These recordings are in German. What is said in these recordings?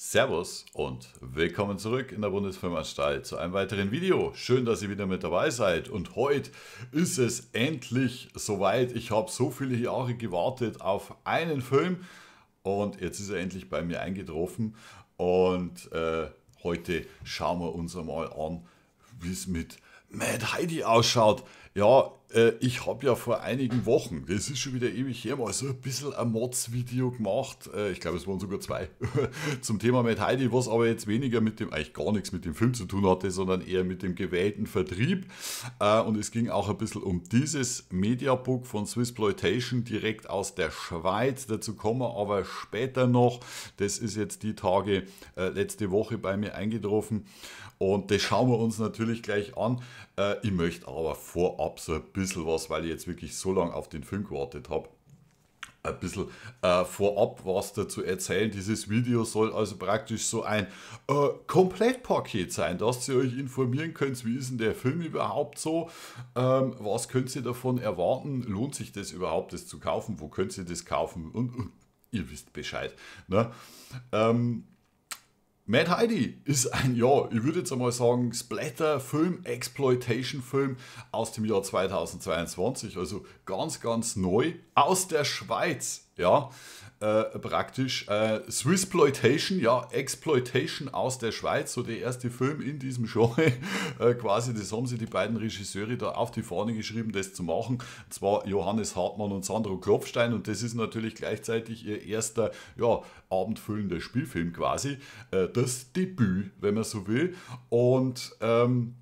Servus und willkommen zurück in der Bundesfilmanstalt zu einem weiteren Video. Schön, dass ihr wieder mit dabei seid und heute ist es endlich soweit. Ich habe so viele Jahre gewartet auf einen Film und jetzt ist er endlich bei mir eingetroffen und äh, heute schauen wir uns einmal an, wie es mit Mad Heidi ausschaut. Ja, äh, ich habe ja vor einigen Wochen, das ist schon wieder ewig her, mal so ein bisschen ein Mods-Video gemacht. Äh, ich glaube, es waren sogar zwei. zum Thema mit Heidi, was aber jetzt weniger mit dem, eigentlich gar nichts mit dem Film zu tun hatte, sondern eher mit dem gewählten Vertrieb. Äh, und es ging auch ein bisschen um dieses Mediabook von Swissploitation direkt aus der Schweiz. Dazu kommen wir aber später noch. Das ist jetzt die Tage äh, letzte Woche bei mir eingetroffen. Und das schauen wir uns natürlich gleich an. Äh, ich möchte aber vorab so ein bisschen bisschen was, weil ich jetzt wirklich so lange auf den Film gewartet habe. Ein bisschen äh, vorab was dazu erzählen. Dieses Video soll also praktisch so ein äh, Komplettpaket sein, dass ihr euch informieren könnt, wie ist denn der Film überhaupt so, ähm, was könnt ihr davon erwarten, lohnt sich das überhaupt, das zu kaufen, wo könnt ihr das kaufen und, und ihr wisst Bescheid. Ne? Ähm, Mad Heidi ist ein, ja, ich würde jetzt einmal sagen, Splatter-Film, Exploitation-Film aus dem Jahr 2022, also ganz, ganz neu, aus der Schweiz, ja. Äh, praktisch äh, Swissploitation, ja, Exploitation aus der Schweiz, so der erste Film in diesem Genre äh, quasi. Das haben sie die beiden Regisseure da auf die Fahne geschrieben, das zu machen. Und zwar Johannes Hartmann und Sandro Klopfstein und das ist natürlich gleichzeitig ihr erster, ja, abendfüllender Spielfilm quasi. Äh, das Debüt, wenn man so will. Und, ähm,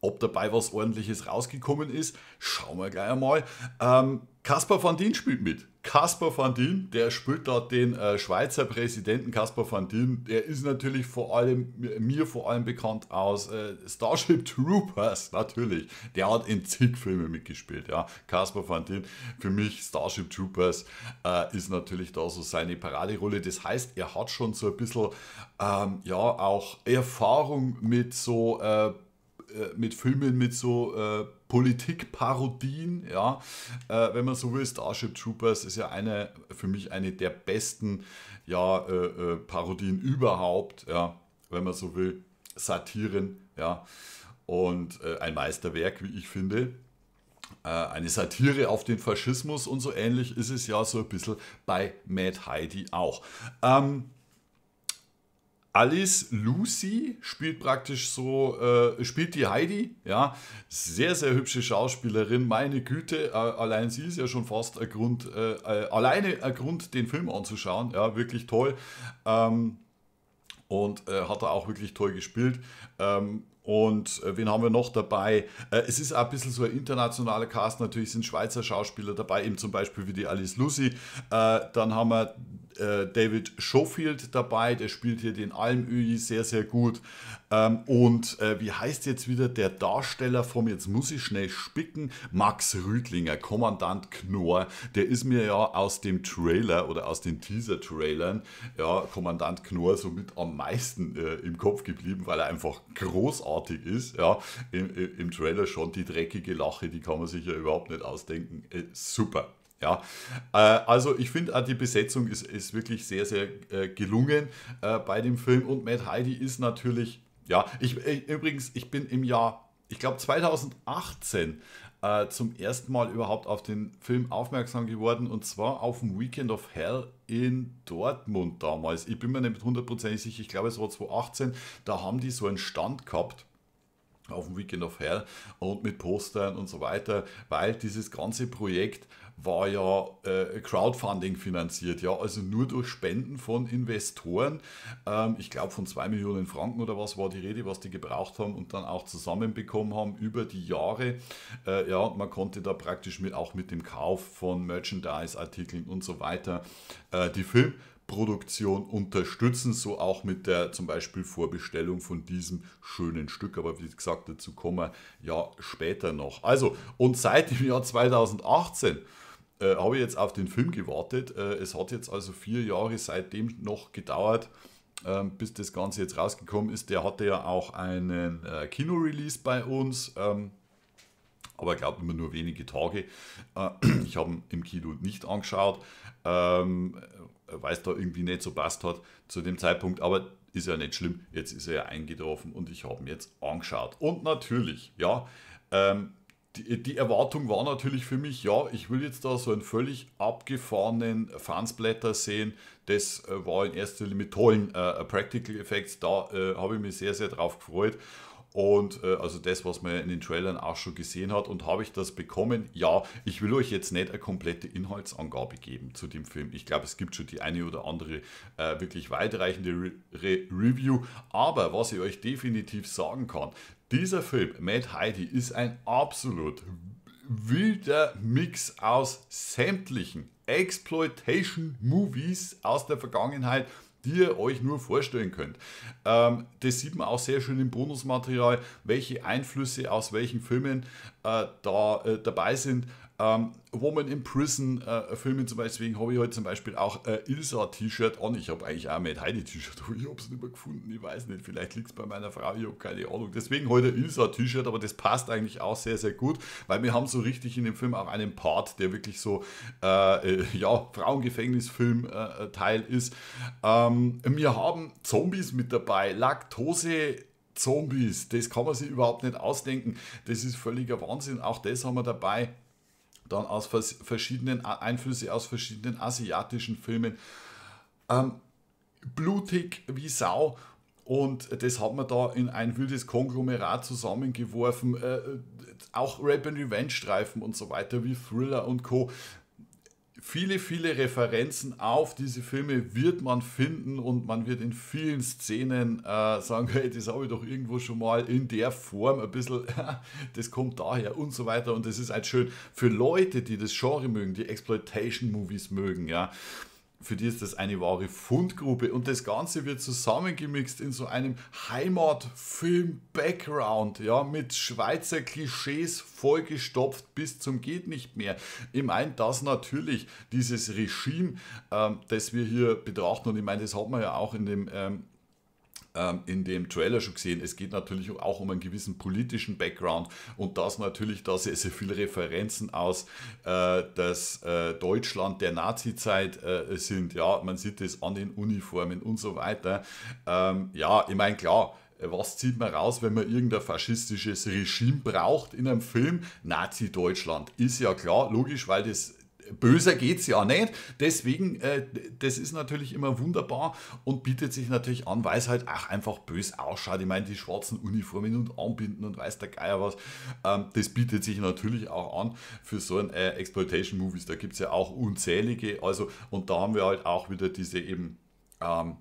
ob dabei was ordentliches rausgekommen ist, schauen wir gleich einmal. Ähm, Kaspar van Dien spielt mit. Caspar van Dien, der spielt da den äh, Schweizer Präsidenten Caspar van Dien. Der ist natürlich vor allem, mir vor allem bekannt aus äh, Starship Troopers, natürlich. Der hat in zig Filmen mitgespielt, ja. Caspar van Dien, für mich Starship Troopers äh, ist natürlich da so seine Paraderolle. Das heißt, er hat schon so ein bisschen, ähm, ja, auch Erfahrung mit so, äh, äh, mit Filmen, mit so äh, Politikparodien, ja, äh, wenn man so will. Starship Troopers ist ja eine, für mich eine der besten ja, äh, äh Parodien überhaupt, ja, wenn man so will. Satiren, ja, und äh, ein Meisterwerk, wie ich finde äh, eine Satire auf den Faschismus und so ähnlich ist es ja so ein bisschen bei Mad Heidi auch. Ähm, Alice Lucy spielt praktisch so, äh, spielt die Heidi, ja, sehr, sehr hübsche Schauspielerin, meine Güte, äh, allein sie ist ja schon fast ein Grund, äh, äh alleine ein Grund, den Film anzuschauen, ja, wirklich toll ähm, und äh, hat er auch wirklich toll gespielt. Ähm, und äh, wen haben wir noch dabei? es ist auch ein bisschen so ein internationaler Cast. Natürlich sind Schweizer Schauspieler dabei, eben zum Beispiel wie die Alice Lucy. dann haben wir äh, David Schofield dabei, der spielt hier den Almöhi sehr, sehr gut. Ähm, und äh, wie heißt jetzt wieder der Darsteller vom, jetzt muss ich schnell spicken, Max Rüdlinger, Kommandant Knorr, der ist mir ja aus dem Trailer oder aus den Teaser-Trailern, ja, Kommandant Knorr somit am meisten äh, im Kopf geblieben, weil er einfach großartig ist. Ja, im, im Trailer schon die dreckige Lache, die kann man sich ja überhaupt nicht ausdenken. Äh, super. Ja, äh, also ich finde, die Besetzung ist, ist wirklich sehr, sehr äh, gelungen äh, bei dem Film. Und Matt Heidi ist natürlich, ja, ich, übrigens, ich bin im Jahr, ich glaube 2018 zum ersten Mal überhaupt auf den Film aufmerksam geworden und zwar auf dem Weekend of Hell in Dortmund damals. Ich bin mir nicht hundertprozentig sicher, ich glaube es war 2018, da haben die so einen Stand gehabt auf dem Weekend of Hell und mit Postern und so weiter, weil dieses ganze Projekt war ja äh, Crowdfunding finanziert, ja, also nur durch Spenden von Investoren. Ähm, ich glaube, von 2 Millionen Franken oder was war die Rede, was die gebraucht haben und dann auch zusammenbekommen haben über die Jahre. Äh, ja, man konnte da praktisch mit, auch mit dem Kauf von Merchandise-Artikeln und so weiter äh, die Film Produktion unterstützen, so auch mit der zum Beispiel Vorbestellung von diesem schönen Stück. Aber wie gesagt, dazu kommen wir ja später noch. Also, und seit dem Jahr 2018 äh, habe ich jetzt auf den Film gewartet. Äh, es hat jetzt also vier Jahre seitdem noch gedauert, äh, bis das Ganze jetzt rausgekommen ist. Der hatte ja auch einen äh, Kinorelease bei uns. Ähm, aber glaubt immer nur wenige Tage. Äh, ich habe ihn im Kino nicht angeschaut. Ähm, weil es da irgendwie nicht so passt hat zu dem Zeitpunkt. Aber ist ja nicht schlimm, jetzt ist er ja eingetroffen und ich habe ihn jetzt angeschaut. Und natürlich, ja, ähm, die, die, Erwartung war natürlich für mich, ja, ich will jetzt da so einen völlig abgefahrenen Fansblätter sehen. Das äh, war in erster Linie mit tollen äh, Practical Effects. Da äh, habe ich mich sehr, sehr drauf gefreut. Und äh, also das, was man in den Trailern auch schon gesehen hat. Und habe ich das bekommen? Ja, ich will euch jetzt nicht eine komplette Inhaltsangabe geben zu dem Film. Ich glaube, es gibt schon die eine oder andere äh, wirklich weitreichende Re Re Review. Aber was ich euch definitiv sagen kann, dieser Film, Mad Heidi, ist ein absolut wilder Mix aus sämtlichen Exploitation-Movies aus der Vergangenheit die ihr euch nur vorstellen könnt. Ähm, das sieht man auch sehr schön im Bonusmaterial, welche Einflüsse aus welchen Filmen äh, da äh, dabei sind. Ähm, Woman in Prison äh, Filme zum Beispiel, deswegen habe ich heute halt zum Beispiel auch äh, Ilsa-T-Shirt an. Ich habe eigentlich auch mit Heidi-T-Shirt, aber ich habe es nicht mehr gefunden. Ich weiß nicht, vielleicht liegt es bei meiner Frau, ich habe keine Ahnung. Deswegen heute halt Ilsa-T-Shirt, aber das passt eigentlich auch sehr, sehr gut, weil wir haben so richtig in dem Film auch einen Part, der wirklich so, äh, äh ja, Frauengefängnisfilm-Teil äh, äh, ist. Ähm, wir haben Zombies mit dabei, Laktose, Zombies, das kann man sich überhaupt nicht ausdenken. Das ist völliger Wahnsinn. Auch das haben wir dabei dann aus verschiedenen Einflüsse aus verschiedenen asiatischen Filmen. Ähm, blutig wie Sau. Und das hat man da in ein wildes Konglomerat zusammengeworfen. Äh, äh auch Rap and Revenge Streifen und so weiter wie Thriller und Co viele, viele Referenzen auf diese Filme wird man finden und man wird in vielen Szenen äh, sagen, hey, das habe ich doch irgendwo schon mal in der Form ein bisschen, das kommt daher und so weiter. Und das ist halt schön für Leute, die das Genre mögen, die Exploitation-Movies mögen, ja für die ist das eine wahre Fundgrube und das Ganze wird zusammengemixt in so einem Heimatfilm-Background, ja, mit Schweizer Klischees vollgestopft bis zum geht nicht mehr. Ich meine, dass natürlich dieses Regime, ähm, das wir hier betrachten und ich meine, das hat man ja auch in dem ähm, ähm, in dem Trailer schon gesehen. Es geht natürlich auch um einen gewissen politischen Background und das natürlich, dass sehr, sehr viele Referenzen aus äh, das äh, Deutschland der Nazi-Zeit äh, sind. Ja, man sieht es an den Uniformen und so weiter. Ähm, ja, ich meine, klar, was zieht man raus, wenn man irgendein faschistisches Regime braucht in einem Film? Nazi-Deutschland. Ist ja klar, logisch, weil das böser geht es ja nicht. Deswegen, äh, das ist natürlich immer wunderbar und bietet sich natürlich an, weil es halt auch einfach bös ausschaut. Ich meine, die schwarzen Uniformen und Anbinden und weiß der Geier was, ähm, das bietet sich natürlich auch an für so ein äh, Exploitation-Movies. Da gibt es ja auch unzählige, also und da haben wir halt auch wieder diese eben. Ähm,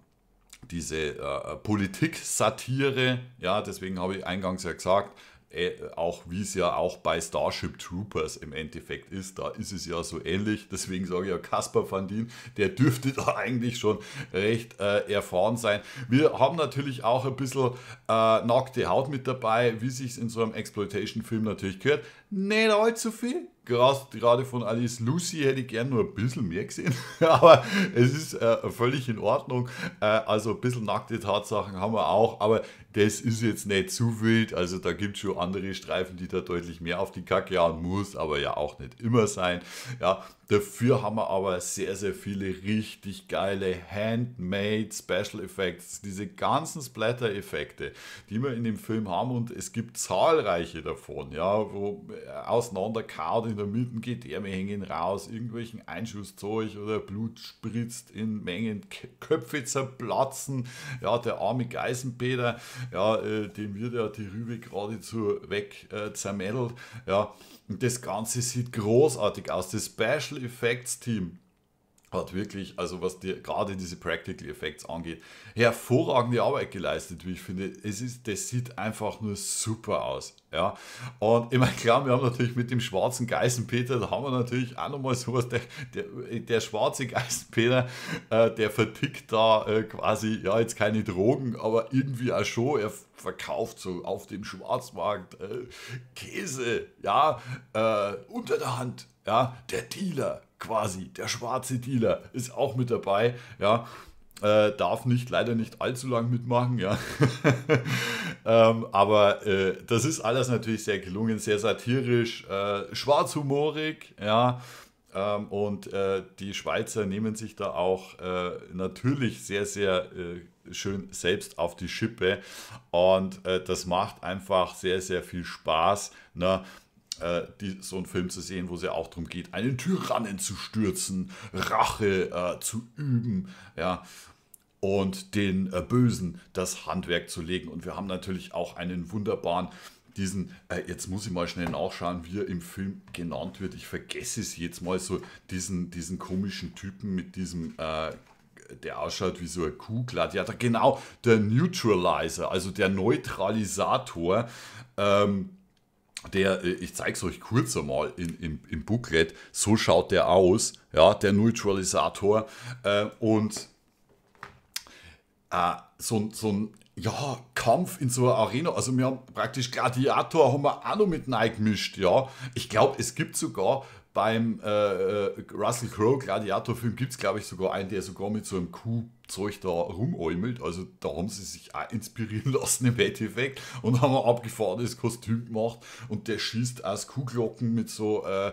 diese äh, äh Politik-Satire, ja, deswegen habe ich eingangs ja gesagt, äh, auch wie es ja auch bei Starship Troopers im Endeffekt ist. Da ist es ja so ähnlich. Deswegen sage ich ja Caspar van Dien, der dürfte da eigentlich schon recht äh, erfahren sein. Wir haben natürlich auch ein bisschen äh, nackte Haut mit dabei, wie sich es in so einem Exploitation-Film natürlich gehört. Nicht allzu viel, gerade von Alice Lucy hätte ich gern nur ein bisschen mehr gesehen, aber es ist äh, völlig in Ordnung. Äh, also ein bisschen nackte Tatsachen haben wir auch, aber das ist jetzt nicht zu wild. Also da gibt es schon andere Streifen, die da deutlich mehr auf die Kacke hauen muss, aber ja auch nicht immer sein. Ja, dafür haben wir aber sehr, sehr viele richtig geile Handmade Special Effects, diese ganzen Splatter-Effekte, die wir in dem Film haben und es gibt zahlreiche davon, ja, wo äh, auseinanderkaut in der Mitte geht, milden Gedärme hängen raus, irgendwelchen Einschusszeug oder Blut spritzt in Mengen, Köpfe zerplatzen. Ja, der arme Geisenpeter, ja, äh, dem wird ja die Rübe geradezu weg äh, zermädelt. Ja, und das Ganze sieht großartig aus. Das Special Effects Team hat wirklich, also was die, gerade diese Practical Effects angeht, hervorragende Arbeit geleistet, wie ich finde. Es ist, das sieht einfach nur super aus. Ja, und ich meine, klar, wir haben natürlich mit dem schwarzen Geißenpeter, da haben wir natürlich auch nochmal sowas, der, der, der schwarze Geißenpeter, äh, der vertickt da äh, quasi, ja, jetzt keine Drogen, aber irgendwie auch schon, er verkauft so auf dem Schwarzmarkt äh, Käse, ja, äh, unter der Hand, ja, der Dealer, quasi, der schwarze Dealer ist auch mit dabei, ja. Äh, darf nicht, leider nicht allzu lang mitmachen, ja. ähm, aber äh, das ist alles natürlich sehr gelungen, sehr satirisch, äh, schwarzhumorig, ja. Ähm, und äh, die Schweizer nehmen sich da auch äh, natürlich sehr, sehr äh, schön selbst auf die Schippe. Und das macht einfach sehr, sehr viel Spaß. Ne? äh, die, so einen Film zu sehen, wo es ja auch darum geht, einen Tyrannen zu stürzen, Rache äh, zu üben, ja, und den äh, Bösen das Handwerk zu legen. Und wir haben natürlich auch einen wunderbaren diesen, äh, jetzt muss ich mal schnell nachschauen, wie er im Film genannt wird. Ich vergesse es jetzt mal so, diesen, diesen komischen Typen mit diesem, äh, der ausschaut wie so ein Kuhgladiator. Genau, der Neutralizer, also der Neutralisator. Ähm, der, äh, ich zeige es euch kurz einmal in, in, im Booklet, so schaut der aus, ja, der Neutralisator äh, und äh, so, so ein ja, Kampf in so einer Arena. Also wir haben praktisch Gladiator haben wir auch noch mit reingemischt, ja. Ich glaube, es gibt sogar beim äh, äh, Russell Crowe Gladiator-Film gibt es, glaube ich, sogar einen, der sogar mit so einem Kuhzeug da rumäumelt. Also da haben sie sich auch inspirieren lassen im Endeffekt und haben ein abgefahrenes Kostüm gemacht und der schießt aus Kuhglocken mit so äh,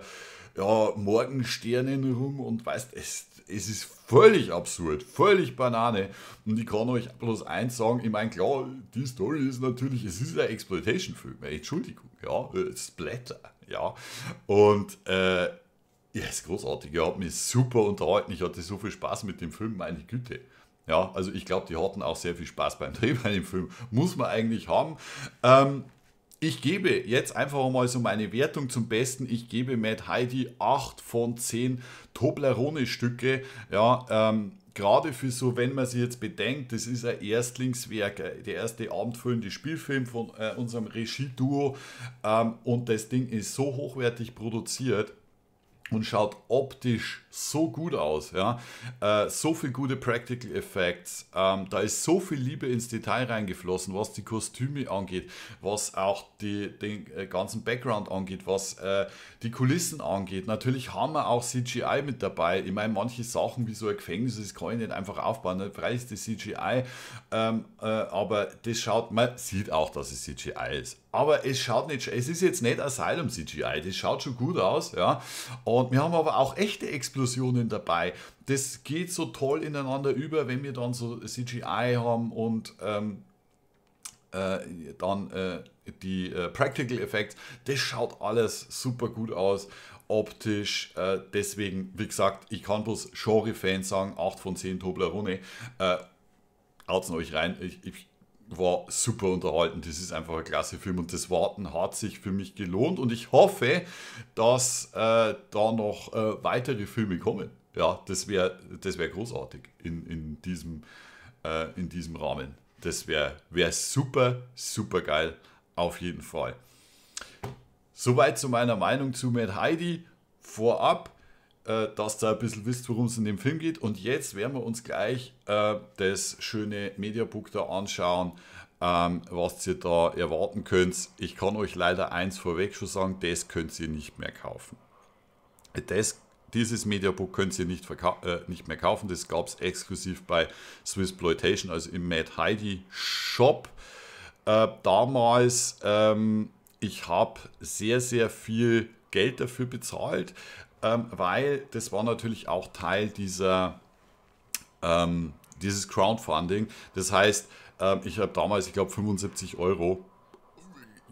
ja, Morgensternen rum und weißt, es, es ist völlig absurd, völlig Banane. Und ich kann euch bloß eins sagen, ich meine, klar, die Story ist natürlich, es ist ein Exploitation-Film, Entschuldigung, ja, äh, Splatter ja. Und äh, ja, ist großartig. Er hat mich super unterhalten. Ich hatte so viel Spaß mit dem Film, meine Güte. Ja, also ich glaube, die hatten auch sehr viel Spaß beim Dreh bei dem Film. Muss man eigentlich haben. Ähm, ich gebe jetzt einfach mal so meine Wertung zum Besten. Ich gebe Matt Heidi 8 von 10 Toblerone-Stücke. Ja, ähm, gerade für so, wenn man sich jetzt bedenkt, das ist ein Erstlingswerk, äh, der erste abendfüllende Spielfilm von äh, unserem Regie-Duo ähm, und das Ding ist so hochwertig produziert und schaut optisch so gut aus. Ja? Äh, so viel gute Practical Effects. Ähm, da ist so viel Liebe ins Detail reingeflossen, was die Kostüme angeht, was auch die, den äh, ganzen Background angeht, was äh, die Kulissen angeht. Natürlich haben wir auch CGI mit dabei. Ich meine, manche Sachen wie so ein Gefängnis, das kann ich nicht einfach aufbauen. Ne? Preis ist CGI. Ähm, äh, aber das schaut, man sieht auch, dass es CGI ist. Aber es schaut nicht, es ist jetzt nicht Asylum CGI, das schaut schon gut aus, ja. Und wir haben aber auch echte Explosionen Explosionen dabei. Das geht so toll ineinander über, wenn wir dann so CGI haben und ähm, äh, dann äh, die äh, Practical Effects. Das schaut alles super gut aus optisch. Äh, deswegen, wie gesagt, ich kann bloß genre fans sagen, 8 von 10 Toblerone. Äh, haut's euch rein. Ich, ich, war super unterhalten. Das ist einfach ein klasse Film und das Warten hat sich für mich gelohnt und ich hoffe, dass äh, da noch äh, weitere Filme kommen. Ja, das wäre das wär großartig in, in, diesem, äh, in diesem Rahmen. Das wäre wär super, super geil. Auf jeden Fall. Soweit zu meiner Meinung zu Mad Heidi. Vorab, äh, dass ihr ein bisschen wisst, worum es in dem Film geht. Und jetzt werden wir uns gleich äh, das schöne Mediabook da anschauen, ähm, was ihr da erwarten könnt. Ich kann euch leider eins vorweg schon sagen, das könnt ihr nicht mehr kaufen. Das dieses Mediabook könnt ihr nicht, äh, nicht mehr kaufen. Das gab es exklusiv bei Swissploitation, also im Mad Heidi Shop. Äh, damals, ähm, ich habe sehr, sehr viel Geld dafür bezahlt ähm, weil das war natürlich auch Teil dieser, ähm, dieses Crowdfunding. Das heißt, ähm, ich habe damals, ich glaube, 75 Euro,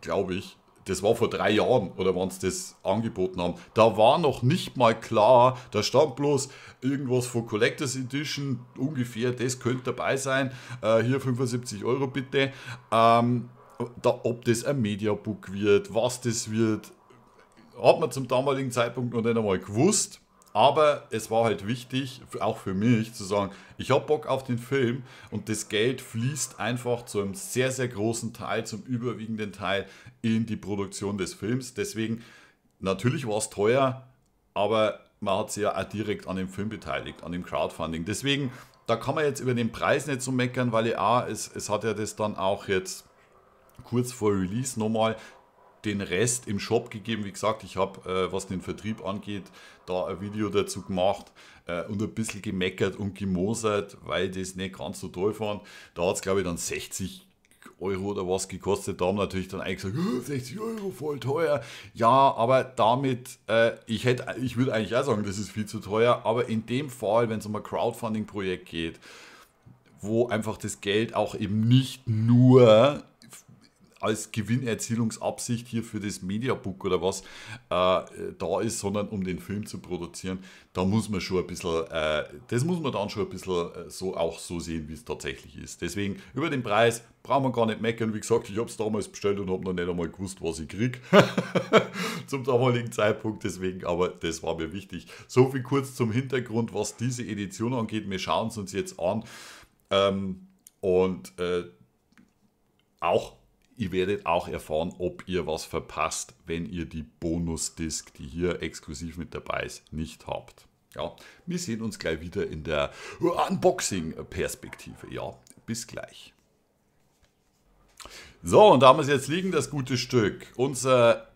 glaube ich, das war vor drei Jahren oder wann sie das angeboten haben. Da war noch nicht mal klar, da stand bloß irgendwas von Collectors Edition, ungefähr, das könnte dabei sein. Äh, hier 75 Euro bitte. Ähm, da, ob das ein Mediabook wird, was das wird, hat man zum damaligen Zeitpunkt noch nicht einmal gewusst. Aber es war halt wichtig, auch für mich, zu sagen, ich habe Bock auf den Film und das Geld fließt einfach zu einem sehr, sehr großen Teil, zum überwiegenden Teil in die Produktion des Films. Deswegen, natürlich war es teuer, aber man hat sich ja auch direkt an dem Film beteiligt, an dem Crowdfunding. Deswegen, da kann man jetzt über den Preis nicht so meckern, weil ja, es, es hat ja das dann auch jetzt kurz vor Release nochmal den Rest im Shop gegeben. Wie gesagt, ich habe, äh, was den Vertrieb angeht, da ein Video dazu gemacht äh, und ein bisschen gemeckert und gemosert, weil das nicht ganz so toll fand. Da hat es, glaube ich, dann 60 Euro oder was gekostet. Da haben natürlich dann eigentlich gesagt, 60 Euro voll teuer. Ja, aber damit, äh, ich ich würde eigentlich auch sagen, das ist viel zu teuer. Aber in dem Fall, wenn es um ein Crowdfunding-Projekt geht, wo einfach das Geld auch eben nicht nur als Gewinnerzielungsabsicht hier für das Mediabook oder was äh, da ist, sondern um den Film zu produzieren, da muss man schon ein bisschen, äh, das muss man dann schon ein bisschen äh, so auch so sehen, wie es tatsächlich ist. Deswegen über den Preis braucht man gar nicht meckern. Wie gesagt, ich habe es damals bestellt und habe noch nicht einmal gewusst, was ich kriege zum damaligen Zeitpunkt. Deswegen, aber das war mir wichtig. So viel kurz zum Hintergrund, was diese Edition angeht. Wir schauen es uns jetzt an. Ähm, und äh, auch ihr werdet auch erfahren, ob ihr was verpasst, wenn ihr die Bonus-Disc, die hier exklusiv mit dabei ist, nicht habt. Ja, wir sehen uns gleich wieder in der Unboxing-Perspektive. Ja, bis gleich. So, und da haben wir jetzt liegen, das gute Stück. Unser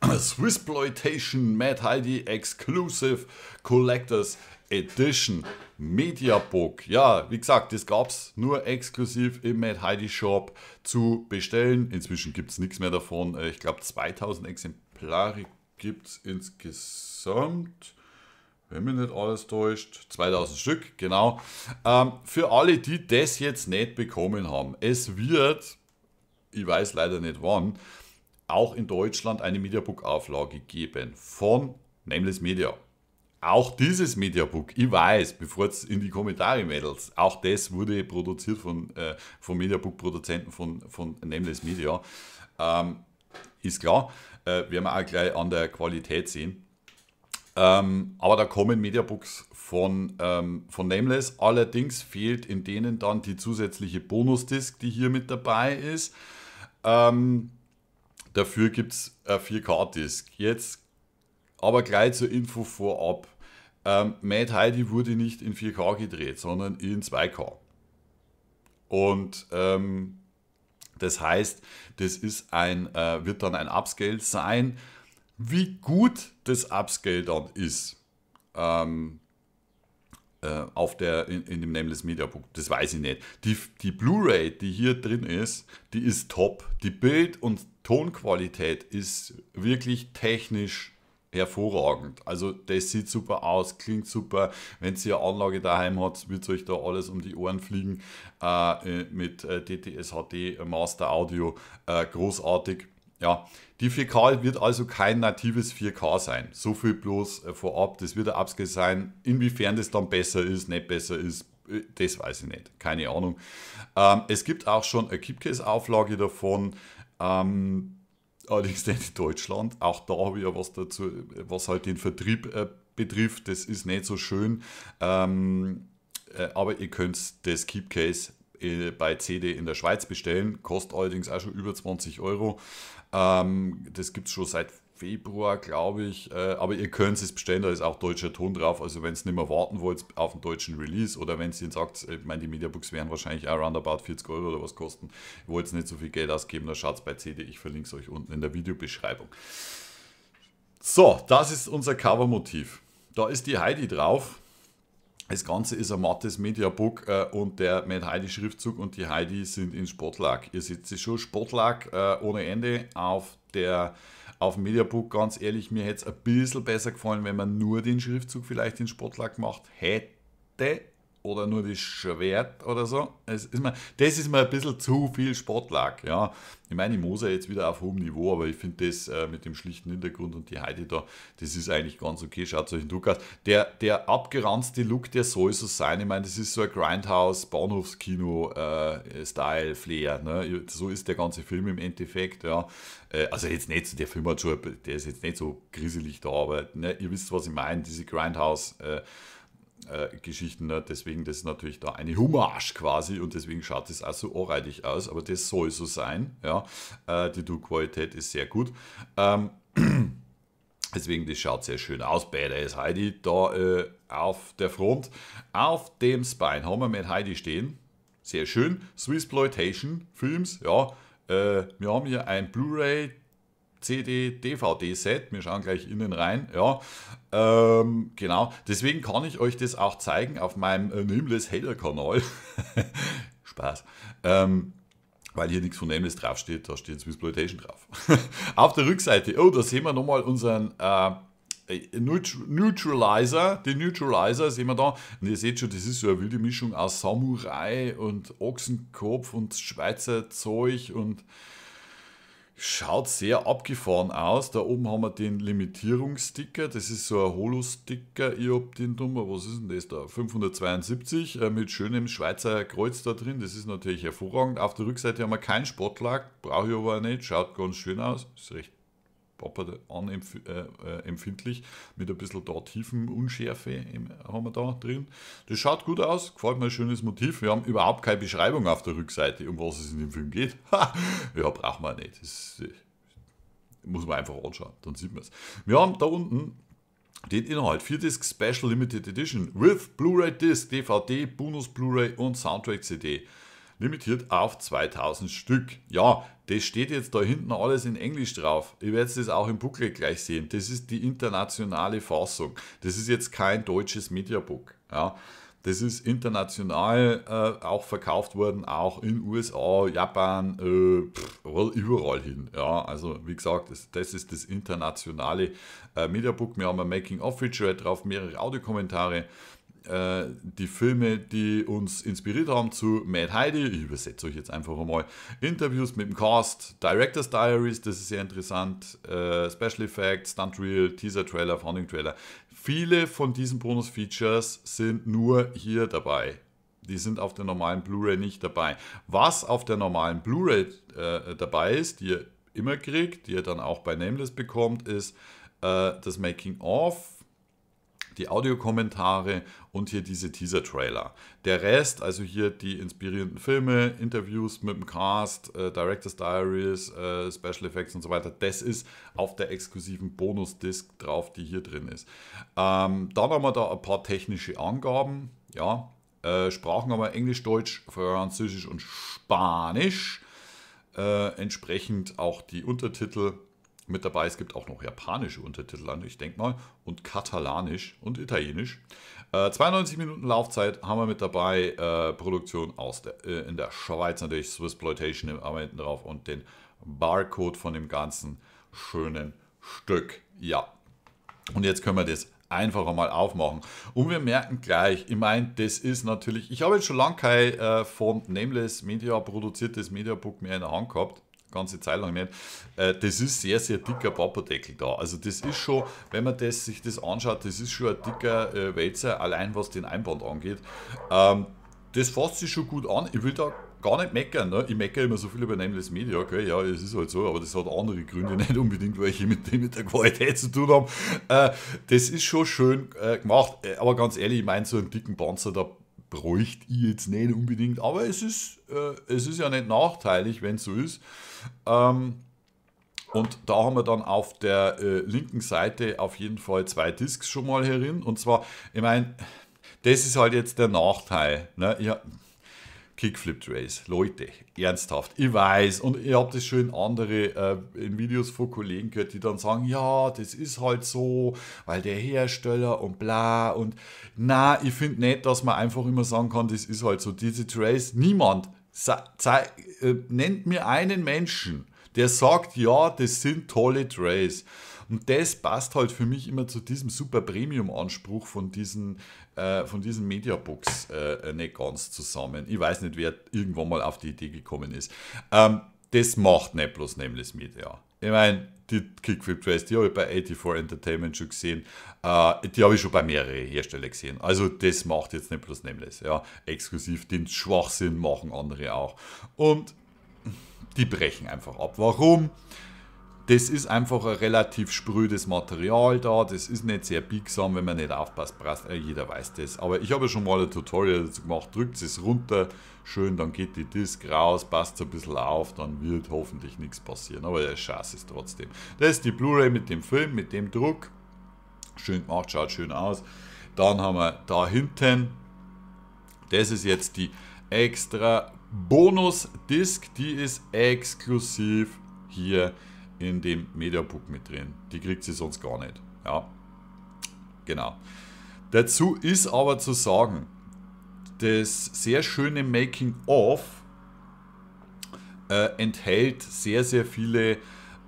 Swissploitation Mad Heidi Exclusive Collectors Edition Mediabook. Ja, wie gesagt, das gab es nur exklusiv im Mad Heidi Shop zu bestellen. Inzwischen gibt es nichts mehr davon. Äh, ich glaube, 2000 Exemplare gibt es insgesamt wenn mich nicht alles täuscht, 2000 Stück, genau. Ähm, für alle, die das jetzt nicht bekommen haben, es wird, ich weiß leider nicht wann, auch in Deutschland eine Mediabook-Auflage geben von Nameless Media. Auch dieses Mediabook, ich weiß, bevor es in die Kommentare mädels, auch das wurde produziert von, äh, von Mediabook-Produzenten von, von Nameless Media. Ähm, ist klar, äh, werden wir auch gleich an der Qualität sehen. Ähm, aber da kommen Mediabooks von, ähm, von Nameless. Allerdings fehlt in denen dann die zusätzliche Bonusdisk, die hier mit dabei ist. Ähm, dafür gibt es 4K-Disk. Äh, Jetzt aber gleich zur Info vorab ähm, Mad Heidi wurde nicht in 4K gedreht, sondern in 2K. Und ähm, das heißt, das ist ein, äh, wird dann ein Upscale sein. Wie gut das Upscale dann ist ähm, äh, auf der, in, in, dem Nameless Media Book, das weiß ich nicht. Die, die Blu-ray, die hier drin ist, die ist top. Die Bild- und Tonqualität ist wirklich technisch hervorragend. Also das sieht super aus, klingt super. Wenn sie eine Anlage daheim hat, wird es euch da alles um die Ohren fliegen äh, äh mit äh, DTS HD äh, Master Audio. Äh, großartig. Ja, die 4K wird also kein natives 4K sein. So viel bloß vorab. Das wird ein Upscale sein. Inwiefern das dann besser ist, nicht besser ist, das weiß ich nicht. Keine Ahnung. Ähm, es gibt auch schon eine Keepcase-Auflage davon. Ähm, allerdings nicht in Deutschland. Auch da habe ich ja was dazu, was halt den Vertrieb äh, betrifft. Das ist nicht so schön. Ähm, äh, aber ihr könnt das Keep Case äh, bei CD in der Schweiz bestellen. Kostet allerdings auch schon über 20 Euro. Ähm, das gibt es schon seit Februar, glaube ich. Äh, aber ihr könnt es bestellen, da ist auch deutscher Ton drauf. Also wenn es nicht mehr warten wollt auf den deutschen Release oder wenn ihr ihnen sagt, äh, ich meine, die Mediabooks werden wahrscheinlich auch roundabout 40 Euro oder was kosten, wollt nicht so viel Geld ausgeben, dann schaut es bei CD. Ich verlinke es euch unten in der Videobeschreibung. So, das ist unser Covermotiv. Da ist die Heidi drauf. Das Ganze ist ein mattes Mediabook äh, und der Mad Heidi Schriftzug und die Heidi sind in Spotlack. Ihr seht sie schon, Spotlack äh, ohne Ende auf der auf Mediabook, ganz ehrlich, mir hätte es ein bisschen besser gefallen, wenn man nur den Schriftzug vielleicht in Spotlight gemacht hätte oder nur das Schwert oder so. Das ist mir, das ist mir ein bisschen zu viel Sportlag. Ja. Ich meine, ich muss ja jetzt wieder auf hohem Niveau, aber ich finde das äh, mit dem schlichten Hintergrund und die Heidi da, das ist eigentlich ganz okay. Schaut euch den Look aus. Der, der abgeranzte Look, der soll so sein. Ich meine, das ist so ein Grindhouse, Bahnhofskino, äh, Style, Flair. Ne? So ist der ganze Film im Endeffekt. Ja. Äh, also jetzt nicht, so, der Film hat schon, der ist jetzt nicht so griselig da, aber ne, ihr wisst, was ich meine, diese Grindhouse- äh, äh, Geschichten. Ne? Deswegen, das ist natürlich da eine Hommage quasi und deswegen schaut es auch so anreichig aus, aber das soll so sein. Ja? Äh, die Du-Qualität ist sehr gut. Ähm, deswegen, das schaut sehr schön aus. Badass Heidi da äh, auf der Front. Auf dem Spine haben wir mit Heidi stehen. Sehr schön. Swissploitation Films, ja. Äh, wir haben hier ein Blu-ray CD-DVD-Set. Wir schauen gleich innen rein. Ja, ähm, genau. Deswegen kann ich euch das auch zeigen auf meinem äh, Nimbus Hater-Kanal. Spaß. Ähm, weil hier nichts von Nameless draufsteht, da steht Plotation drauf. auf der Rückseite, oh, da sehen wir nochmal unseren... Äh, äh Neutralizer, den Neutralizer sehen wir da. Und ihr seht schon, das ist so eine wilde Mischung aus Samurai und Ochsenkopf und Schweizer Zeug und Schaut sehr abgefahren aus. Da oben haben wir den Limitierungssticker. Das ist so ein Holo-Sticker. Ich habe den Nummer, was ist denn das da? 572 äh, mit schönem Schweizer Kreuz da drin. Das ist natürlich hervorragend. Auf der Rückseite haben wir keinen Spotlack. Brauche ich aber auch nicht. Schaut ganz schön aus. Ist recht Papa anempfindlich, äh, äh, mit ein bisschen da tiefen Unschärfe im, haben wir da drin. Das schaut gut aus, gefällt mir ein schönes Motiv. Wir haben überhaupt keine Beschreibung auf der Rückseite, um was es in dem Film geht. ja, braucht man nicht. Das äh, muss man einfach anschauen, dann sieht man es. Wir haben da unten den Inhalt. 4 Disc Special Limited Edition with Blu-ray Disc, DVD, Bonus Blu-ray und Soundtrack CD limitiert auf 2000 Stück. Ja, das steht jetzt da hinten alles in Englisch drauf. Ihr werdet das auch im Booklet gleich sehen. Das ist die internationale Fassung. Das ist jetzt kein deutsches Mediabook. Ja. Das ist international äh, auch verkauft worden, auch in USA, Japan, äh, überall hin. Ja, also wie gesagt, das, das ist das internationale äh, Mediabook. Wir haben ein Making-of-Feature drauf, mehrere Audiokommentare. Äh, die Filme, die uns inspiriert haben zu Mad Heidi. Ich übersetze euch jetzt einfach mal. Interviews mit dem Cast, Directors Diaries, das ist sehr interessant, äh, Special Effects, Stunt Reel, Teaser Trailer, Founding Trailer. Viele von diesen Bonus-Features sind nur hier dabei. Die sind auf der normalen Blu-ray nicht dabei. Was auf der normalen Blu-ray äh, dabei ist, die ihr immer kriegt, die ihr dann auch bei Nameless bekommt, ist äh, das Making of die Audiokommentare und hier diese Teaser-Trailer. Der Rest, also hier die inspirierenden Filme, Interviews mit dem Cast, äh, Director's Diaries, äh, Special Effects und so weiter, das ist auf der exklusiven Bonus-Disc drauf, die hier drin ist. Ähm, dann haben wir da ein paar technische Angaben. Ja, äh, Sprachen haben wir Englisch, Deutsch, Französisch und Spanisch. Äh, entsprechend auch die Untertitel mit dabei. Es gibt auch noch japanische Untertitel an, ich denke mal, und katalanisch und italienisch. Äh, 92 Minuten Laufzeit haben wir mit dabei. Äh, Produktion aus der, äh, in der Schweiz natürlich, Swissploitation im Arbeiten drauf und den Barcode von dem ganzen schönen Stück. Ja, und jetzt können wir das einfach mal aufmachen. Und wir merken gleich, ich meine, das ist natürlich, ich habe jetzt schon lange kein äh, vom Nameless Media produziertes Mediabook mehr in der Hand gehabt ganze Zeit lang nicht. Äh, das ist sehr, sehr dicker Papadeckel da. Also das ist schon, wenn man das, sich das anschaut, das ist schon ein dicker äh, Wälzer, allein was den Einband angeht. Ähm, das fasst sich schon gut an. Ich will da gar nicht meckern. Ne? Ich meckere immer so viel über Nameless Media, okay, ja, es ist halt so, aber das hat andere Gründe, nicht unbedingt welche mit, mit der Qualität zu tun haben. Äh, das ist schon schön gemacht, aber ganz ehrlich, ich meine, so einen dicken Panzer, da bräuchte ich jetzt nicht unbedingt, aber es ist, äh, es ist ja nicht nachteilig, wenn es so ist. Ähm, und da haben wir dann auf der äh, linken Seite auf jeden Fall zwei Discs schon mal herin. Und zwar, ich meine, das ist halt jetzt der Nachteil. Ne? Ich, Kickflip Race. Leute, ernsthaft, ich weiß und ihr habt das schon in andere äh, in Videos von Kollegen gehört, die dann sagen, ja, das ist halt so, weil der Hersteller und bla und na, ich finde nicht, dass man einfach immer sagen kann, das ist halt so. Diese Race, niemand äh, nennt mir einen Menschen, der sagt, ja, das sind tolle Trays. Und das passt halt für mich immer zu diesem super Premium-Anspruch von diesen äh, von diesen Mediabooks äh, nicht ganz zusammen. Ich weiß nicht, wer irgendwann mal auf die Idee gekommen ist. Ähm, das macht nicht bloß Nameless Media. Ich meine, die Kickflip Trace, die habe ich bei 84 Entertainment schon gesehen. Äh, die habe ich schon bei mehreren Herstellern gesehen. Also das macht jetzt nicht bloß Nameless. Ja. Exklusiv den Schwachsinn machen andere auch. Und die brechen einfach ab. Warum? das ist einfach ein relativ sprödes Material da, das ist nicht sehr biegsam, wenn man nicht aufpasst, äh, jeder weiß das. Aber ich habe ja schon mal ein Tutorial dazu gemacht, drückt es runter, schön, dann geht die Disk raus, passt ein bisschen auf, dann wird hoffentlich nichts passieren, aber der Schatz ist trotzdem. Das ist die Blu-Ray mit dem Film, mit dem Druck, schön gemacht, schaut schön aus. Dann haben wir da hinten, das ist jetzt die extra Bonus-Disk, die ist exklusiv hier in dem Mediabook mit drin. Die kriegt sie sonst gar nicht. Ja, genau. Dazu ist aber zu sagen, das sehr schöne Making of äh, enthält sehr, sehr viele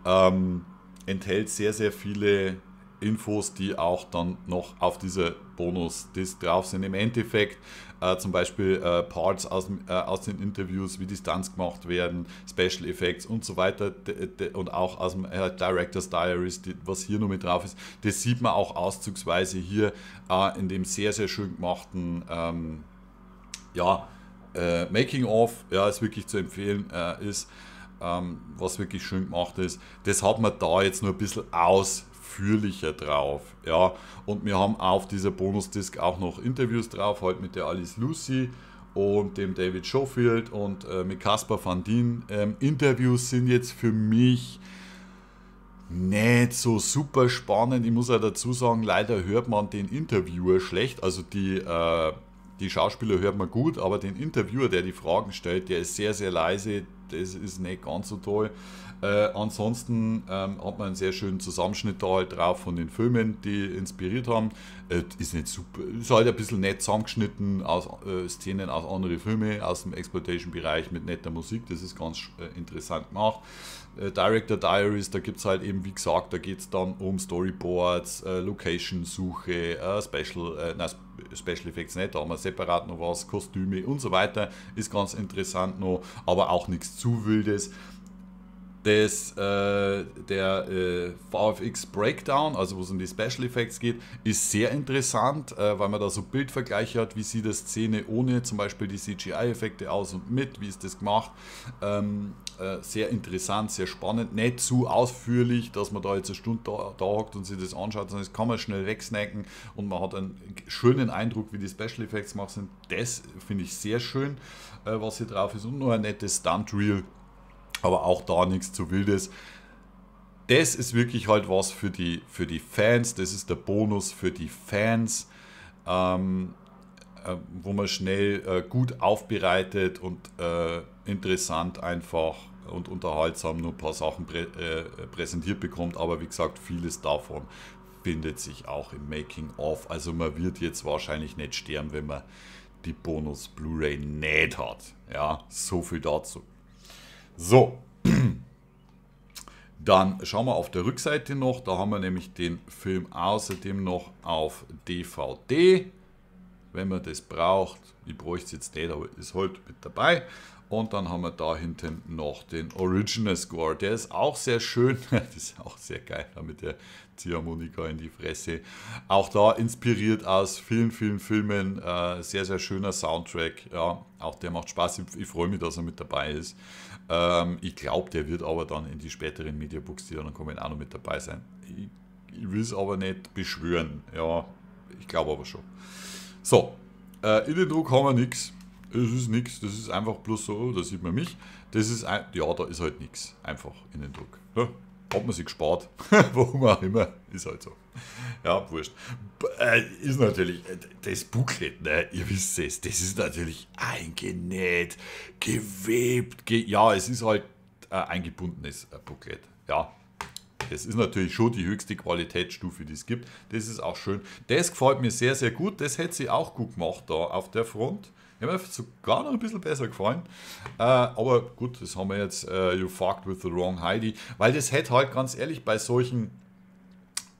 ähm, enthält sehr, sehr viele Infos, die auch dann noch auf diese Bonus-Disc drauf sind. Im Endeffekt äh, zum Beispiel äh, Parts aus, äh, aus den Interviews, wie Distanz gemacht werden, Special Effects und so weiter de, de, und auch aus dem äh, Director's Diaries, die, was hier noch mit drauf ist. Das sieht man auch auszugsweise hier äh, in dem sehr, sehr schön gemachten ähm, ja, äh, Making-of, ja, ist wirklich zu empfehlen, ist ähm, was wirklich schön gemacht ist. Das hat man da jetzt nur ein bisschen aus ausführlicher drauf. Ja, und wir haben auf dieser Bonusdisk auch noch Interviews drauf, heute halt mit der Alice Lucy und dem David Schofield und äh, mit Caspar van Dien. Ähm, Interviews sind jetzt für mich nicht so super spannend. Ich muss ja dazu sagen, leider hört man den Interviewer schlecht. Also die, äh, die Schauspieler hört man gut, aber den Interviewer, der die Fragen stellt, der ist sehr, sehr leise. Das ist nicht ganz so toll. Äh, ansonsten ähm, hat man einen sehr schönen Zusammenschnitt da halt drauf von den Filmen, die inspiriert haben. Äh, ist nicht super, ist halt ein bisschen nett zusammengeschnitten aus äh, Szenen aus anderen Filmen, aus dem Exploitation-Bereich mit netter Musik. Das ist ganz äh, interessant gemacht. Äh, Director Diaries, da gibt es halt eben, wie gesagt, da geht es dann um Storyboards, äh, Location-Suche, Special, nein, Special Effects nicht, da haben wir separat noch was, Kostüme und so weiter. Ist ganz interessant noch, aber auch nichts zu Wildes des, äh, der äh, VFX Breakdown, also wo es um die Special Effects geht, ist sehr interessant, äh, weil man da so Bildvergleiche hat, wie sieht die Szene ohne zum Beispiel die CGI-Effekte aus und mit, wie ist das gemacht. Ähm, äh, sehr interessant, sehr spannend, nicht zu ausführlich, dass man da jetzt eine Stunde da, da hockt und sich das anschaut, sondern das kann man schnell wegsnacken und man hat einen schönen Eindruck, wie die Special Effects gemacht sind. Das finde ich sehr schön, äh, was hier drauf ist und nur ein nettes Stunt-Reel aber auch da nichts zu wildes. Das ist wirklich halt was für die, für die Fans, das ist der Bonus für die Fans, ähm, äh, wo man schnell äh, gut aufbereitet und äh, interessant einfach und unterhaltsam nur ein paar Sachen prä äh, präsentiert bekommt, aber wie gesagt, vieles davon findet sich auch im Making of. Also man wird jetzt wahrscheinlich nicht sterben, wenn man die Bonus Blu-ray nicht hat. Ja, so viel dazu. So, dann schauen wir auf der Rückseite noch. Da haben wir nämlich den Film außerdem noch auf DVD, wenn man das braucht. Ich bräuchte es jetzt nicht, aber ist heute halt mit dabei. Und dann haben wir da hinten noch den Original Score. Der ist auch sehr schön. Das ist auch sehr geil mit der Ziehharmonika in die Fresse. Auch da inspiriert aus vielen, vielen Filmen. Äh, sehr, sehr schöner Soundtrack. Ja, auch der macht Spaß. ich freue mich, dass er mit dabei ist. Ähm, ich glaube, der wird aber dann in die späteren Mediabooks, die dann kommen, auch noch mit dabei sein. Ich, ich will es aber nicht beschwören. Ja, ich glaube aber schon. So, äh, in den Druck haben wir nichts. Es ist nichts, das ist einfach bloß so, da sieht man mich. Das ist, ein, ja, da ist halt nichts, einfach in den Druck. Ja? Ne? hat man sich gespart. Warum auch immer. Ist halt so. Ja, wurscht. Äh, ist natürlich, äh, das Booklet, ne, ihr wisst es, das ist natürlich eingenäht, gewebt. Ge ja, es ist halt ein äh, eingebundenes Booklet. Ja, das ist natürlich schon die höchste Qualitätsstufe, die es gibt. Das ist auch schön. Das gefällt mir sehr, sehr gut. Das hätte sie auch gut gemacht da auf der Front. Ich mir sogar noch ein bisschen besser gefallen. Äh, aber gut, das haben wir jetzt äh, You Fucked with the Wrong Heidi, weil das hätte halt ganz ehrlich bei solchen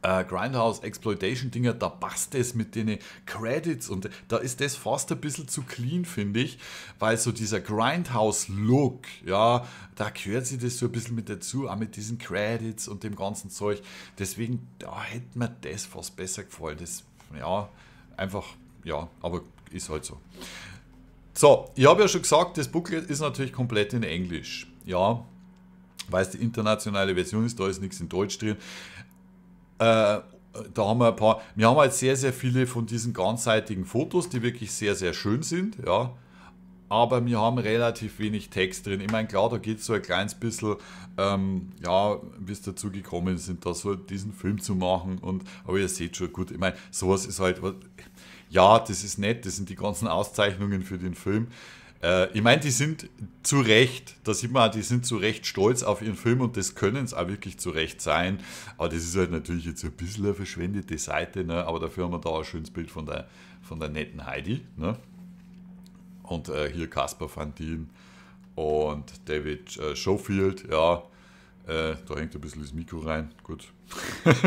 äh, Grindhouse-Exploitation-Dinger, da passt es mit den Credits und da ist das fast ein bisschen zu clean, finde ich, weil so dieser Grindhouse-Look, ja, da gehört sich das so ein bisschen mit dazu, auch mit diesen Credits und dem ganzen Zeug. Deswegen, da hätte mir das fast besser gefallen. Das, ja, einfach, ja, aber ist halt so. So, ich habe ja schon gesagt, das Booklet ist natürlich komplett in Englisch. Ja, weil es die internationale Version ist, da ist nichts in Deutsch drin. Äh, da haben wir ein paar, wir haben halt sehr, sehr viele von diesen ganzseitigen Fotos, die wirklich sehr, sehr schön sind, ja. Aber wir haben relativ wenig Text drin. Ich meine, klar, da geht es so ein kleines bisschen, ähm, ja, bis dazu gekommen sind, da so diesen Film zu machen. Und, aber ihr seht schon, gut, ich meine, sowas ist halt, ja, das ist nett, das sind die ganzen Auszeichnungen für den Film. Äh, ich meine, die sind zu Recht, da sieht man, die sind zu Recht stolz auf ihren Film und das können es auch wirklich zu Recht sein. Aber das ist halt natürlich jetzt ein bisschen eine verschwendete Seite, ne? aber dafür haben wir da ein schönes Bild von der, von der netten Heidi. Ne? Und äh, hier Caspar Fantin und David äh, Schofield, ja, äh, da hängt ein bisschen das Mikro rein. Gut.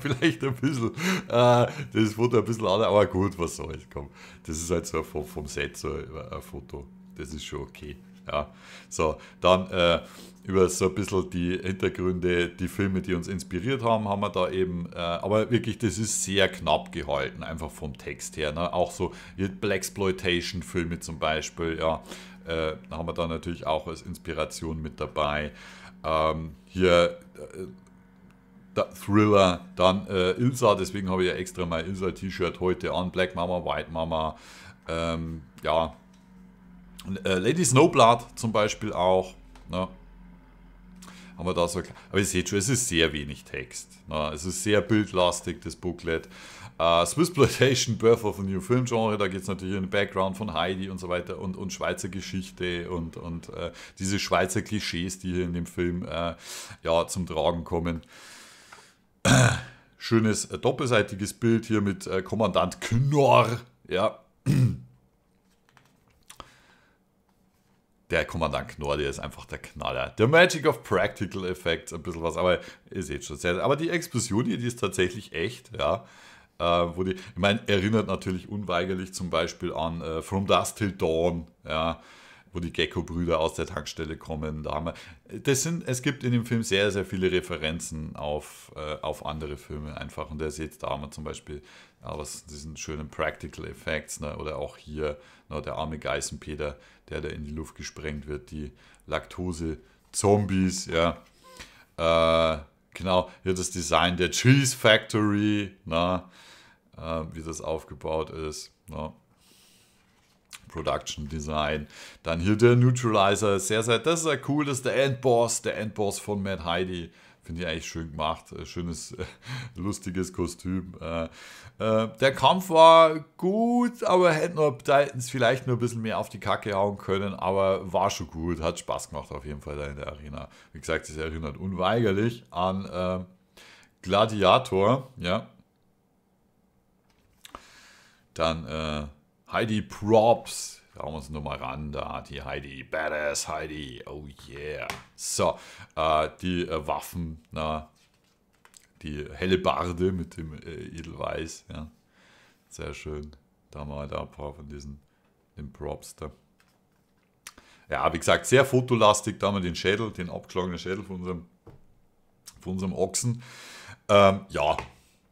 Vielleicht ein bisschen. Äh, das Foto ein bisschen an, aber gut, was soll's. Komm. Das ist halt so ein, vom Set so ein Foto. Das ist schon okay. Ja. So, dann äh, über so ein bisschen die Hintergründe, die Filme, die uns inspiriert haben, haben wir da eben, äh, aber wirklich, das ist sehr knapp gehalten, einfach vom Text her. Ne? Auch so Blaxploitation-Filme zum Beispiel, ja, äh, haben wir da natürlich auch als Inspiration mit dabei ähm, hier äh, da, Thriller, dann äh, Ilsa, deswegen habe ich ja extra mein Ilsa-T-Shirt heute an, Black Mama, White Mama, ähm, ja, äh, Lady Snowblood zum Beispiel auch, ne? haben wir da so, aber ihr seht schon, es ist sehr wenig Text, ne? es ist sehr bildlastig, das Booklet, Uh, Swissploitation, Birth of a New Film Genre, da geht es natürlich in den Background von Heidi und so weiter und, und Schweizer Geschichte und, und uh, diese Schweizer Klischees, die hier in dem Film uh, ja, zum Tragen kommen. Schönes doppelseitiges Bild hier mit Kommandant Knorr, ja. der Kommandant Knorr, der ist einfach der Knaller. Der Magic of Practical Effects, ein bisschen was, aber ihr seht schon. Sehr, aber die Explosion hier, die ist tatsächlich echt, ja äh, wo die, ich meine, erinnert natürlich unweigerlich zum Beispiel an äh, From Dusk Till Dawn, ja, wo die Gecko-Brüder aus der Tankstelle kommen. Da haben wir, das sind, es gibt in dem Film sehr, sehr viele Referenzen auf, äh, auf andere Filme einfach. Und der sieht da haben wir zum Beispiel ja, was, diesen schönen Practical Effects ne? oder auch hier ne, der arme Geißenpeter, der da in die Luft gesprengt wird, die Laktose-Zombies, ja. Äh, genau, hier das Design der Cheese Factory, ne? äh, wie das aufgebaut ist. Ne? Production Design. Dann hier der Neutralizer. Sehr, sehr, das ist ja cool. Das ist der Endboss, der Endboss von Matt Heidi. Finde ich eigentlich schön gemacht. Äh, schönes, lustiges Kostüm. Äh. Äh, der Kampf war gut, aber hätten es vielleicht nur ein bisschen mehr auf die Kacke hauen können. Aber war schon gut. Hat Spaß gemacht auf jeden Fall da in der Arena. Wie gesagt, es erinnert unweigerlich an äh, Gladiator. Ja, dann äh, Heidi Props. Da wir uns nochmal ran. Da hat die Heidi. Badass Heidi. Oh yeah. So, äh, die äh, Waffen. Na, die helle Barde mit dem äh, Edelweiß. Ja. Sehr schön. Da haben wir halt ein paar von diesen den Props da. Ja, wie gesagt, sehr fotolastig. Da haben wir den Schädel, den abgeschlagenen Schädel von unserem, von unserem Ochsen. Ähm, ja,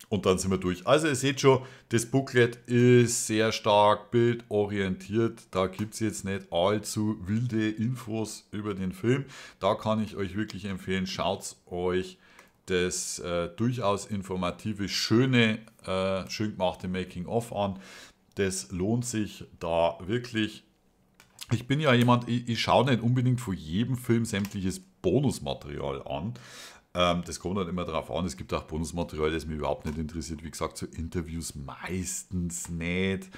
und dann sind wir durch. Also ihr seht schon, das Booklet ist sehr stark bildorientiert. Da gibt es jetzt nicht allzu wilde Infos über den Film. Da kann ich euch wirklich empfehlen, schaut euch das äh, durchaus informative, schöne, äh, schön gemachte Making-of an. Das lohnt sich da wirklich. Ich bin ja jemand, ich, ich schaue nicht unbedingt vor jedem Film sämtliches Bonusmaterial an. Ähm, das kommt halt immer darauf an. Es gibt auch Bonusmaterial, das mich überhaupt nicht interessiert. Wie gesagt, so Interviews meistens nicht.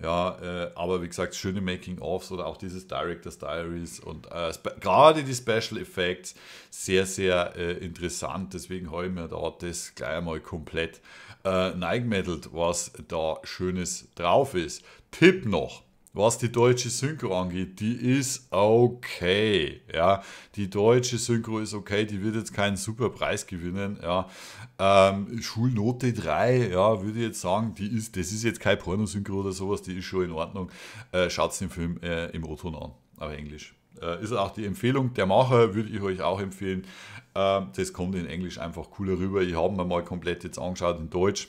Ja, äh, aber wie gesagt, schöne Making-ofs oder auch dieses Director's Diaries und äh, gerade die Special Effects sehr, sehr äh, interessant. Deswegen habe ich mir da das gleich einmal komplett äh, neigemädelt, was da Schönes drauf ist. Tipp noch was die deutsche Synchro angeht, die ist okay. Ja, die deutsche Synchro ist okay, die wird jetzt keinen super Preis gewinnen. Ja, ähm, Schulnote 3, ja, würde ich jetzt sagen, die ist, das ist jetzt kein Pornosynchro oder sowas, die ist schon in Ordnung. Äh, Schaut es den Film äh, im Roton an, auf Englisch. Äh, ist auch die Empfehlung der Macher, würde ich euch auch empfehlen. Ähm, das kommt in Englisch einfach cooler rüber. Ich habe mir mal komplett jetzt angeschaut in Deutsch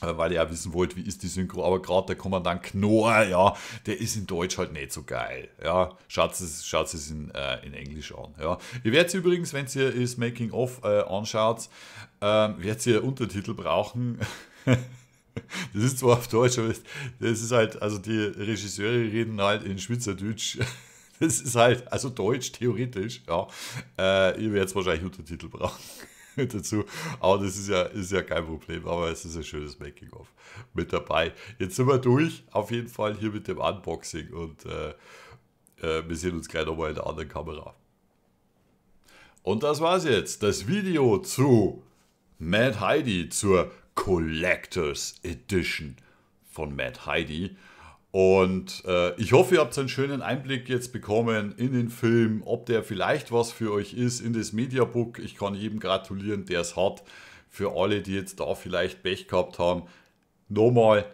äh, weil ihr ja wissen wollt, wie ist die Synchro, aber gerade der Kommandant Knorr, ja, der ist in Deutsch halt nicht so geil, ja, schaut es, schaut es in, äh, in Englisch an, ja. Ihr werdet übrigens, wenn ihr das Making-of äh, anschaut, ähm, werdet ihr Untertitel brauchen, das ist zwar auf Deutsch, aber das ist halt, also die Regisseure reden halt in Schweizerdeutsch, das ist halt, also Deutsch theoretisch, ja, äh, ihr werdet wahrscheinlich Untertitel brauchen dazu. Aber das ist ja, ist ja kein Problem, aber es ist ein schönes Making-of mit dabei. Jetzt sind wir durch, auf jeden Fall hier mit dem Unboxing und äh, äh, wir sehen uns gleich nochmal in der anderen Kamera. Und das war's jetzt, das Video zu Mad Heidi, zur Collectors Edition von Mad Heidi. Und äh, ich hoffe, ihr habt einen schönen Einblick jetzt bekommen in den Film, ob der vielleicht was für euch ist, in das Mediabook. Ich kann jedem gratulieren, der es hat. Für alle, die jetzt da vielleicht Pech gehabt haben, nochmal,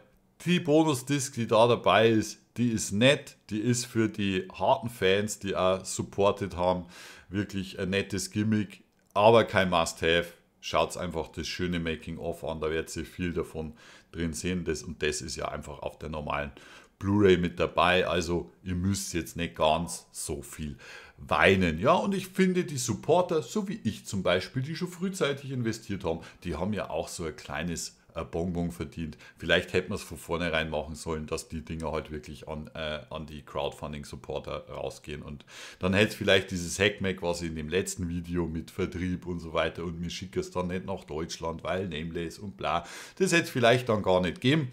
die Bonusdisk, die da dabei ist, die ist nett, die ist für die harten Fans, die auch supported haben, wirklich ein nettes Gimmick, aber kein Must-Have. Schaut einfach das schöne Making-of an, da werdet ihr viel davon drin sehen. Das, und das ist ja einfach auf der normalen Blu-ray mit dabei. Also ihr müsst jetzt nicht ganz so viel weinen. Ja, und ich finde, die Supporter, so wie ich zum Beispiel, die schon frühzeitig investiert haben, die haben ja auch so ein kleines äh, Bonbon verdient. Vielleicht hätten wir es von vornherein machen sollen, dass die Dinger halt wirklich an, äh, an die Crowdfunding-Supporter rausgehen. Und dann hätte es vielleicht dieses Hackmack, was ich in dem letzten Video mit Vertrieb und so weiter und mir schicke es dann nicht nach Deutschland, weil Nameless und bla. Das hätte es vielleicht dann gar nicht geben.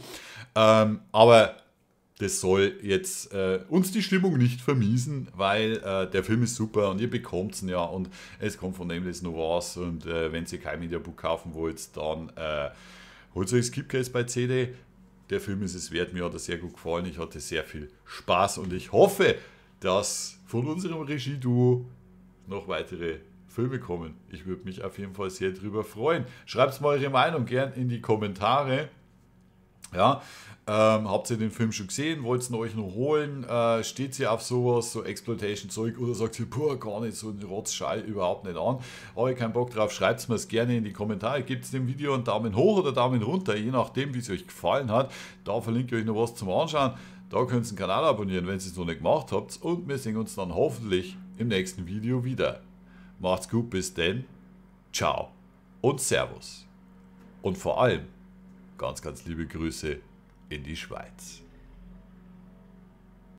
Ähm, aber das soll jetzt äh, uns die Stimmung nicht vermiesen, weil äh, der Film ist super und ihr bekommt ihn ja und es kommt von dem das noch was und äh, wenn ihr kein Mediabook kaufen wollt, dann äh, holt euch Skipcase bei CD. Der Film ist es wert, mir hat er sehr gut gefallen, ich hatte sehr viel Spaß und ich hoffe, dass von unserem Regieduo noch weitere Filme kommen. Ich würde mich auf jeden Fall sehr drüber freuen. Schreibt mal eure Meinung gern in die Kommentare. Ja, ähm, habt ihr den Film schon gesehen? Wollt ihr euch noch holen? Äh, steht ihr auf sowas, so Exploitation-Zeug oder sagt ihr, boah, gar nicht so ein Rotzschall überhaupt nicht an? Habe ich keinen Bock drauf? Schreibt es mir gerne in die Kommentare. Gebt dem Video einen Daumen hoch oder Daumen runter, je nachdem, wie es euch gefallen hat. Da verlinke ich euch noch was zum Anschauen. Da könnt ihr den Kanal abonnieren, wenn ihr es noch nicht gemacht habt. Und wir sehen uns dann hoffentlich im nächsten Video wieder. Macht's gut, bis denn. Ciao und Servus. Und vor allem Ganz, ganz liebe Grüße in die Schweiz.